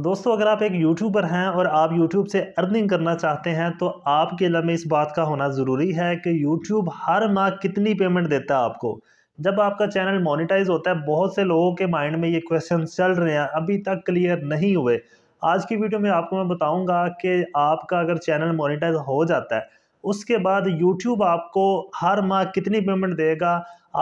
दोस्तों अगर आप एक यूट्यूबर हैं और आप यूट्यूब से अर्निंग करना चाहते हैं तो आपके लम्हे इस बात का होना ज़रूरी है कि यूट्यूब हर माह कितनी पेमेंट देता है आपको जब आपका चैनल मोनिटाइज होता है बहुत से लोगों के माइंड में ये क्वेश्चन चल रहे हैं अभी तक क्लियर नहीं हुए आज की वीडियो में आपको मैं बताऊँगा कि आपका अगर चैनल मोनिटाइज हो जाता है उसके बाद यूट्यूब आपको हर माह कितनी पेमेंट देगा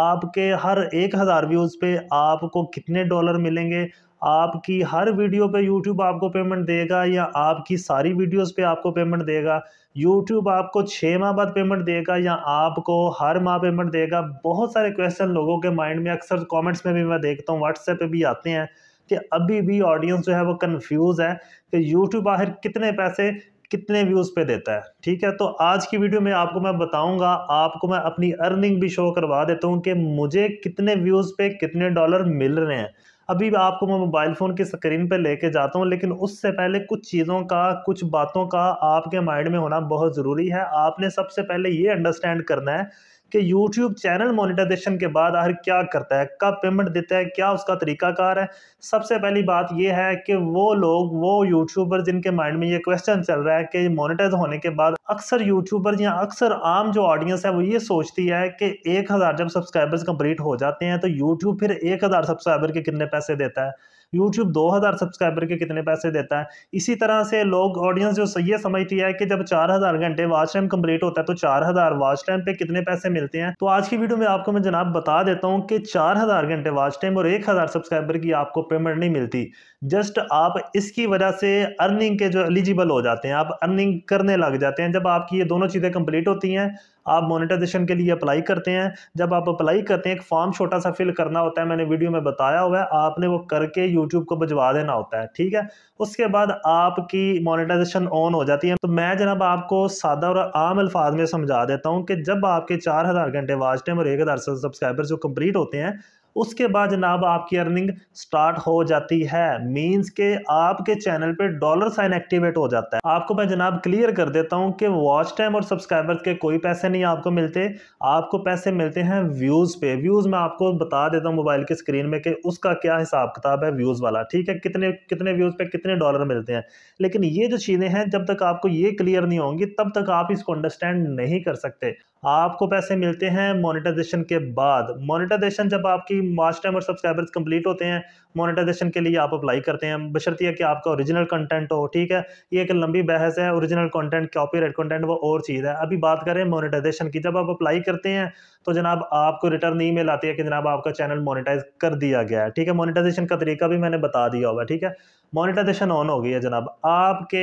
आपके हर एक हज़ार व्यूज़ पे आपको कितने डॉलर मिलेंगे आपकी हर वीडियो पे यूट्यूब आपको पेमेंट देगा या आपकी सारी वीडियोस पे आपको पेमेंट देगा यूट्यूब आपको छः माह बाद पेमेंट देगा या आपको हर माह पेमेंट देगा बहुत सारे क्वेश्चन लोगों के माइंड में अक्सर कमेंट्स में भी मैं देखता हूँ व्हाट्सएप पे भी आते हैं कि अभी भी ऑडियंस जो है वो कन्फ्यूज़ है कि यूट्यूब आखिर कितने पैसे कितने व्यूज़ पे देता है ठीक है तो आज की वीडियो में आपको मैं बताऊंगा आपको मैं अपनी अर्निंग भी शो करवा देता हूँ कि मुझे कितने व्यूज़ पे कितने डॉलर मिल रहे हैं अभी आपको मैं मोबाइल फ़ोन की स्क्रीन पर लेके जाता हूँ लेकिन उससे पहले कुछ चीज़ों का कुछ बातों का आपके माइंड में होना बहुत ज़रूरी है आपने सबसे पहले ये अंडरस्टैंड करना है कि यूट्यूब चैनल मोनिटाइजेशन के बाद आखिर क्या करता है कब पेमेंट देता है क्या उसका तरीकाकार है सबसे पहली बात यह है कि वो लोग वो यूट्यूबर जिनके माइंड में ये क्वेश्चन चल रहा है कि मोनिटाइज होने के बाद अक्सर यूट्यूबर या अक्सर आम जो ऑडियंस है वो ये सोचती है कि एक हज़ार जब सब्सक्राइबर्स कंप्लीट हो जाते हैं तो यूट्यूब फिर एक हज़ार सब्सक्राइबर के कितने पैसे देता है यूट्यूब 2000 सब्सक्राइबर के कितने पैसे देता है इसी तरह से लोग ऑडियंस जो ये समझती है कि जब 4000 घंटे वॉच टाइम कंप्लीट होता है तो 4000 वॉच टाइम पे कितने पैसे मिलते हैं तो आज की वीडियो में आपको मैं जनाब बता देता हूँ कि 4000 घंटे वॉच टाइम और 1000 सब्सक्राइबर की आपको पेमेंट नहीं मिलती जस्ट आप इसकी वजह से अर्निंग के जो एलिजिबल हो जाते हैं आप अर्निंग करने लग जाते हैं जब आपकी ये दोनों चीज़ें कंप्लीट होती हैं आप मोनेटाइजेशन के लिए अप्लाई करते हैं जब आप अप्लाई करते हैं एक फॉर्म छोटा सा फिल करना होता है मैंने वीडियो में बताया हुआ है आपने वो करके यूट्यूब को भिजवा देना होता है ठीक है उसके बाद आपकी मोनेटाइजेशन ऑन हो जाती है तो मैं जनाब आपको सादा और आम अल्फाज में समझा देता हूँ कि जब आपके चार हज़ार घंटे वाच टाइम और एक हज़ार सब्सक्राइबर्स जो कम्प्लीट होते हैं उसके बाद जनाब आपकी अर्निंग स्टार्ट हो जाती है मींस के आपके चैनल पे डॉलर साइन एक्टिवेट हो जाता है आपको मैं जनाब क्लियर कर देता हूँ कि वॉच टाइम और सब्सक्राइबर्स के कोई पैसे नहीं आपको मिलते आपको पैसे मिलते हैं व्यूज़ पे व्यूज़ मैं आपको बता देता हूँ मोबाइल की स्क्रीन में कि उसका क्या हिसाब किताब है व्यूज़ वाला ठीक है कितने कितने व्यूज़ पर कितने डॉलर मिलते हैं लेकिन ये जो चीज़ें हैं जब तक आपको ये क्लियर नहीं होंगी तब तक आप इसको अंडरस्टैंड नहीं कर सकते आपको पैसे मिलते हैं मोनिटाइजेशन के बाद मोनिटाइजेशन जब आपकी भी माच टाइम और सब्सक्राइबर्स कंप्लीट होते हैं मोनेटाइजेशन के लिए आप अप्लाई करते हैं बशर्तिया कि आपका ओरिजिनल कंटेंट हो ठीक है ये एक लंबी बहस है ओरिजिनल कंटेंट कॉपीराइट कंटेंट वो और चीज़ है अभी बात करें मोनेटाइजेशन की जब आप अप्लाई करते हैं तो जनाब आपको रिटर्न ई मेल आती है कि जनाब आपका चैनल मोनिटाइज कर दिया गया है ठीक है मोनिटाइजेशन का तरीका भी मैंने बता दिया हुआ है ठीक है मोनिटाइजेशन ऑन हो गई है जनाब आपके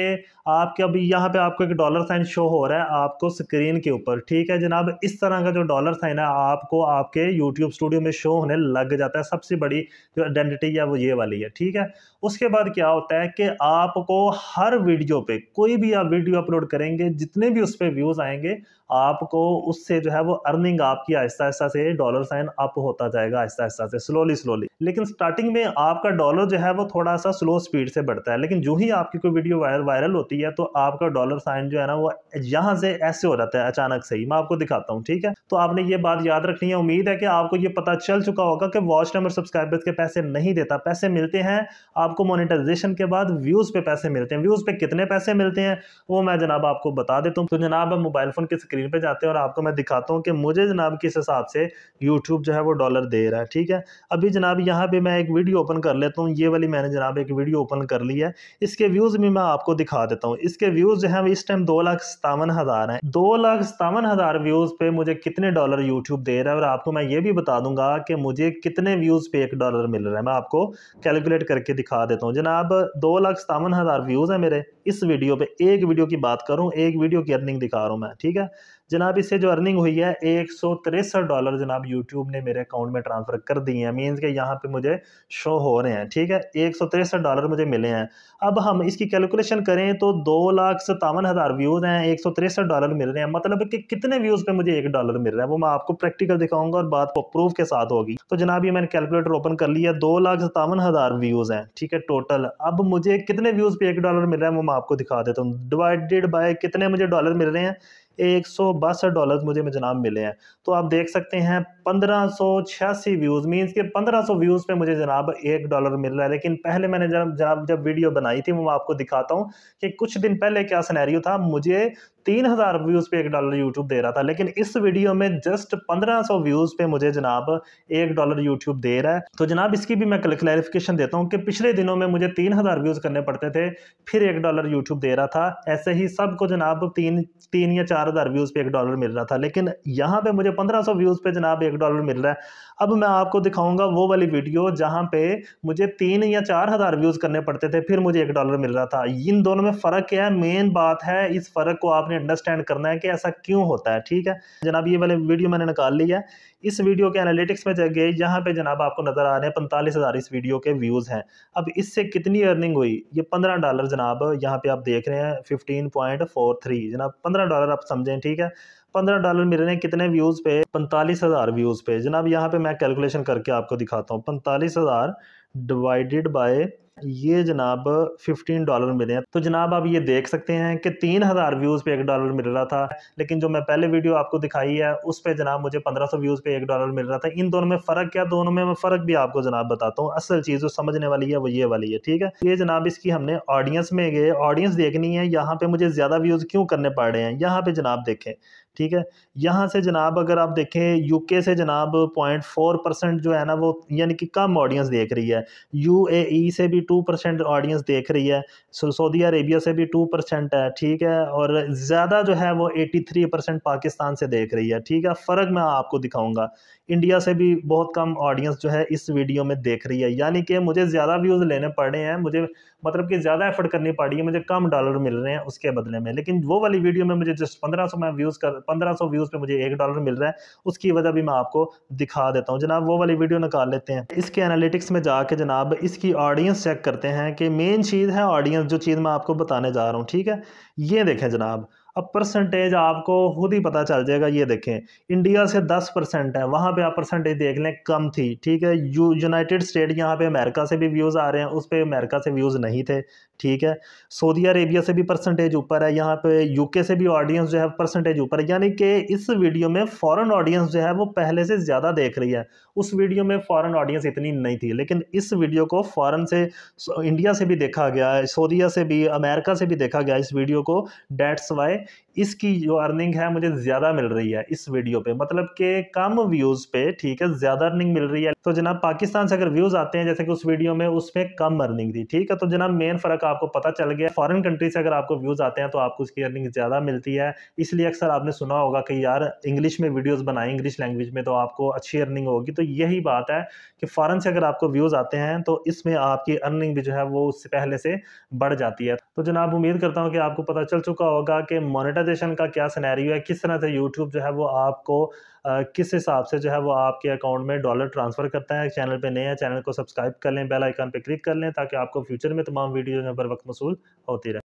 आपके अभी यहाँ पे आपको एक डॉलर साइन शो हो रहा है आपको स्क्रीन के ऊपर ठीक है जनाब इस तरह का जो डॉलर साइन है आपको आपके यूट्यूब स्टूडियो में शो होने लग जाता है सबसे बड़ी जो आइडेंटिटी है वो ये वाली है ठीक है उसके बाद क्या होता है कि आपको हर वीडियो पर कोई भी आप वीडियो अपलोड करेंगे जितने भी उस पर व्यूज़ आएंगे आपको उससे जो है वो अर्निंग आपकी आहिस्ता आहिस्ता से डॉलर साइन अप होता जाएगा आहिस्ता आहिस्ता से स्लोली स्लोली लेकिन स्टार्टिंग में आपका डॉलर जो है वो थोड़ा सा स्लो स्पीड से बढ़ता है लेकिन जो ही आपकी कोई वीडियो वायरल वायरल होती है तो आपका डॉलर साइन जो है ना वो यहाँ से ऐसे हो जाता है अचानक से ही मैं आपको दिखाता हूँ ठीक है तो आपने ये बात याद रखनी है उम्मीद है कि आपको ये पता चल चुका होगा कि वॉच नंबर सब्सक्राइबर्स के पैसे नहीं देता पैसे मिलते हैं आपको मोनिटाइजेशन के बाद व्यूज़ पे पैसे मिलते हैं व्यूज़ पे कितने पैसे मिलते हैं वो मैं जनाब आपको बता देता हूँ तो जनाब मोबाइल फ़ोन की स्क्रीन पे जाते हैं और आपको मैं दिखाता हूँ कि मुझे जनाब किस हिसाब से यूट्यूब जो है वो डॉलर दे रहा है ठीक है अभी जनाब यहाँ पे मैं एक वीडियो ओपन कर लेता हूँ ये वाली मैंने जनाब एक वीडियो ओपन कर ली है इसके व्यूज़ भी मैं आपको दिखा देता हूँ इसके व्यूज़ जो है इस टाइम दो लाख सतावन हज़ार हैं दो लाख सतावन हज़ार व्यूज़ पे मुझे कितने डॉलर यूट्यूब दे रहा है और आपको मैं ये भी बता दूंगा कि मुझे कितने व्यूज़ पे एक डॉलर मिल रहा है मैं आपको कैलकुलेट करके दिखा देता हूँ जनाब दो लाख सतावन हज़ार व्यूज़ हैं मेरे इस वीडियो पे एक वीडियो की बात करूँ एक वीडियो की अर्निंग दिखा रहा हूँ मैं ठीक है जनाब इससे जो अर्निंग हुई है एक सौ तिरसठ डॉलर जनाब यूट्यूब ने मेरे अकाउंट में ट्रांसफ़र कर दिए हैं मीन्स के यहाँ पे मुझे शो हो रहे हैं ठीक है एक सौ तिरसठ डॉलर मुझे मिले हैं अब हम इसकी कैलकुलेशन करें तो दो लाख सतावन हज़ार व्यूज़ हैं एक सौ तिरसठ डॉलर मिल रहे हैं मतलब कि कितने व्यूज़ पे मुझे एक डॉलर मिल रहा है वो मैं आपको प्रैक्टिकल दिखाऊंगा और बात को प्रूफ के साथ होगी तो जनाब ये मैंने कैलकुलेटर ओपन कर लिया दो लाख सत्तावन हज़ार व्यूज़ हैं ठीक है टोटल अब मुझे कितने व्यूज़ पे एक डॉलर मिल रहा है वो मैं आपको दिखा देता हूँ डिवाइडेड बाय कितने मुझे डॉलर मिल रहे हैं एक सौ बासठ डॉलर मुझे जनाब मिले हैं तो आप देख सकते हैं पंद्रह छियासी व्यूज़ मीन्स के पंद्रह व्यूज़ पे मुझे जनाब एक डॉलर मिल रहा है लेकिन पहले मैंने जनाब जनाब जब वीडियो बनाई थी वो मैं आपको दिखाता हूँ कि कुछ दिन पहले क्या सनेरियो था मुझे तीन हज़ार व्यूज़ पे एक डॉलर यूट्यूब दे रहा था लेकिन इस वीडियो में जस्ट पंद्रह सौ व्यूज़ पे मुझे जनाब एक डॉलर यूट्यूब दे रहा है तो जनाब इसकी भी मैं क्लैरिफिकेशन देता हूँ कि पिछले दिनों में मुझे तीन हज़ार व्यूज़ करने पड़ते थे फिर एक डॉलर यूट्यूब दे रहा था ऐसे ही सबको जनाब तीन तीन या चार हज़ार व्यूज़ पे एक डॉलर मिल रहा था लेकिन यहाँ पर मुझे पंद्रह व्यूज़ पे जनाब एक डॉलर मिल रहा है अब मैं आपको दिखाऊंगा वो वाली वीडियो जहां पे मुझे तीन या चार हज़ार व्यूज़ करने पड़ते थे फिर मुझे एक डॉलर मिल रहा था इन दोनों में फ़र्क क्या है मेन बात है इस फ़र्क को आपने आपने अंडरस्टैंड करना है कि ऐसा क्यों होता है ठीक है जनाब ये वाले वीडियो मैंने निकाल लिया है इस वीडियो के एनालिटिक्स में जगह यहाँ पे जनाब आपको नज़र आ रहे हैं पैंतालीस हज़ार इस वीडियो के व्यूज़ हैं अब इससे कितनी अर्निंग हुई ये पंद्रह डॉलर जनाब यहाँ पे आप देख रहे हैं फिफ्टीन पॉइंट फोर थ्री जनाब पंद्रह डॉलर आप समझें ठीक है पंद्रह डॉलर मिल रहे कितने व्यूज़ पे पैंतालीस हज़ार व्यूज़ पे जनाब यहाँ पे मैं कैलकुलेशन करके आपको दिखाता हूँ पैंतालीस हज़ार डिवाइडेड बाय ये जनाब 15 डॉलर मिले हैं तो जनाब आप ये देख सकते हैं कि तीन हज़ार व्यूज़ पे एक डॉलर मिल रहा था लेकिन जो मैं पहले वीडियो आपको दिखाई है उस पे जनाब मुझे 1500 व्यूज़ पे एक डॉलर मिल रहा था इन दोनों में फ़र्क क्या दोनों में मैं फ़र्क भी आपको जनाब बताता हूँ असल चीज़ जो समझने वाली है वो ये वाली है ठीक है ये जनाब इसकी हमने ऑडियंस में गए ऑडियंस देखनी है यहाँ पर मुझे ज़्यादा व्यूज़ क्यों करने पड़ रहे हैं यहाँ पर जनाब देखें ठीक है यहाँ से जनाब अगर आप देखें यूके से जनाब पॉइंट फोर परसेंट जो है ना वो यानी कि कम ऑडियंस देख रही है यूएई e से भी टू परसेंट ऑडियंस देख रही है सऊदी अरेबिया से भी टू परसेंट है ठीक है और ज़्यादा जो है वो एटी थ्री परसेंट पाकिस्तान से देख रही है ठीक है फ़र्क मैं आपको दिखाऊँगा इंडिया से भी बहुत कम ऑडियंस जो है इस वीडियो में देख रही है यानी कि मुझे ज़्यादा व्यूज़ लेने पड़े हैं मुझे मतलब कि ज़्यादा एफर्ट करनी पड़ी है मुझे कम डॉलर मिल रहे हैं उसके बदले में लेकिन वो वाली वीडियो में मुझे जस्ट पंद्रह सौ मैं व्यूज़ कर पंद्रह सौ व्यूज़ पे मुझे एक डॉलर मिल रहा है उसकी वजह भी मैं आपको दिखा देता हूँ जनाब वो वाली वीडियो निकाल लेते हैं इसके एनालिटिक्स में जाके जनाब इसकी ऑडियंस चेक करते हैं कि मेन चीज़ है ऑडियंस जो चीज़ मैं आपको बताने जा रहा हूँ ठीक है ये देखें जनाब अब परसेंटेज आपको खुद ही पता चल जाएगा ये देखें इंडिया से दस परसेंट है वहाँ पे आप परसेंटेज देख लें कम थी ठीक है यू यूनाइटेड स्टेट यहाँ पे अमेरिका से भी व्यूज़ आ रहे हैं उस पर अमेरिका से व्यूज़ नहीं थे ठीक है सऊदी अरेबिया से भी परसेंटेज ऊपर है यहाँ पे यूके से भी ऑडियंस जो है परसेंटेज ऊपर है यानी कि इस वीडियो में फ़ॉरन ऑडियंस जो है वो पहले से ज़्यादा देख रही है उस वीडियो में फ़ॉरन ऑडियंस इतनी नहीं थी लेकिन इस वीडियो को फ़ॉरन से इंडिया से भी देखा गया है सऊदिया से भी अमेरिका से भी देखा गया इस वीडियो को डेट्स वाई इसकी जो अर्निंग है मुझे ज़्यादा मिल रही है इस वीडियो पे मतलब के कम व्यूज़ पे ठीक है ज़्यादा अर्निंग मिल रही है तो जनाब पाकिस्तान से अगर व्यूज़ आते हैं जैसे कि उस वीडियो में उसमें कम अर्निंग थी ठीक है तो जनाब मेन फ़र्क आपको पता चल गया फॉरन कंट्री से अगर आपको व्यूज़ आते हैं तो आपको उसकी अर्निंग ज़्यादा मिलती है इसलिए अक्सर आपने सुना होगा कि यार इंग्लिश में वीडियोज़ बनाए इंग्लिश लैंग्वेज में तो आपको अच्छी अर्निंग होगी तो यही बात है कि फ़ॉरन से अगर आपको व्यूज़ आते हैं तो इसमें आपकी अर्निंग भी जो है वो उससे पहले से बढ़ जाती है तो जनाब उम्मीद करता हूँ कि आपको पता चल चुका होगा कि मोनिटाइजेशन का क्या सिनेरियो है किस तरह से यूट्यूब जो है वो आपको किस हिसाब से जो है वो आपके अकाउंट में डॉलर ट्रांसफ़र करता है चैनल पे नए हैं चैनल को सब्सक्राइब कर लें बेल आइकन पे क्लिक कर लें ताकि आपको फ्यूचर में तमाम वीडियो में बर वक्त मसूल होती रहे